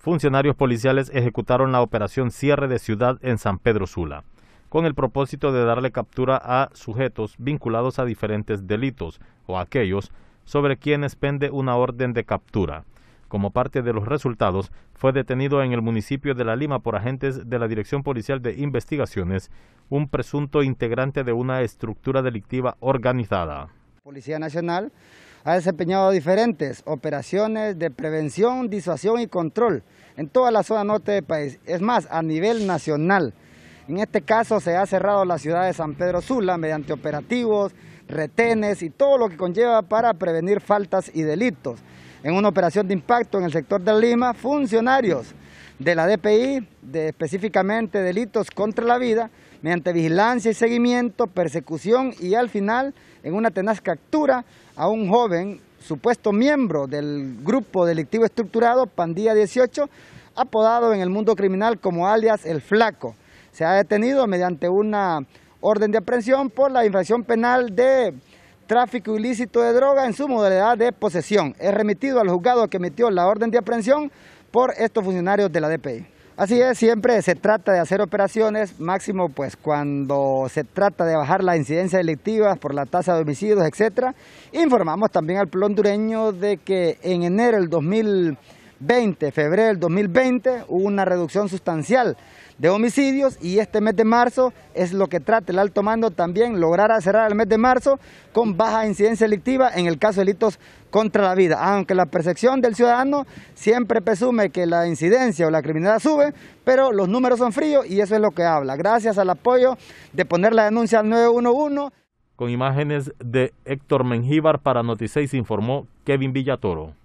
funcionarios policiales ejecutaron la operación cierre de ciudad en San Pedro Sula, con el propósito de darle captura a sujetos vinculados a diferentes delitos o aquellos sobre quienes pende una orden de captura. Como parte de los resultados, fue detenido en el municipio de La Lima por agentes de la Dirección Policial de Investigaciones un presunto integrante de una estructura delictiva organizada. Policía Nacional ha desempeñado diferentes operaciones de prevención, disuasión y control en toda la zona norte del país, es más, a nivel nacional. En este caso se ha cerrado la ciudad de San Pedro Sula mediante operativos, retenes y todo lo que conlleva para prevenir faltas y delitos. En una operación de impacto en el sector de Lima, funcionarios de la DPI, de específicamente delitos contra la vida, mediante vigilancia y seguimiento, persecución y al final, en una tenaz captura, a un joven supuesto miembro del grupo delictivo estructurado Pandilla 18, apodado en el mundo criminal como alias El Flaco. Se ha detenido mediante una orden de aprehensión por la infracción penal de tráfico ilícito de droga en su modalidad de posesión. Es remitido al juzgado que emitió la orden de aprehensión por estos funcionarios de la DPI. Así es, siempre se trata de hacer operaciones, máximo pues cuando se trata de bajar la incidencia delictiva por la tasa de homicidios, etcétera. Informamos también al plondureño de que en enero del 2000 20 de febrero del 2020 hubo una reducción sustancial de homicidios y este mes de marzo es lo que trata el alto mando también lograr cerrar el mes de marzo con baja incidencia delictiva en el caso de delitos contra la vida. Aunque la percepción del ciudadano siempre presume que la incidencia o la criminalidad sube, pero los números son fríos y eso es lo que habla. Gracias al apoyo de poner la denuncia al 911. Con imágenes de Héctor Mengíbar para Noticéis informó Kevin Villatoro.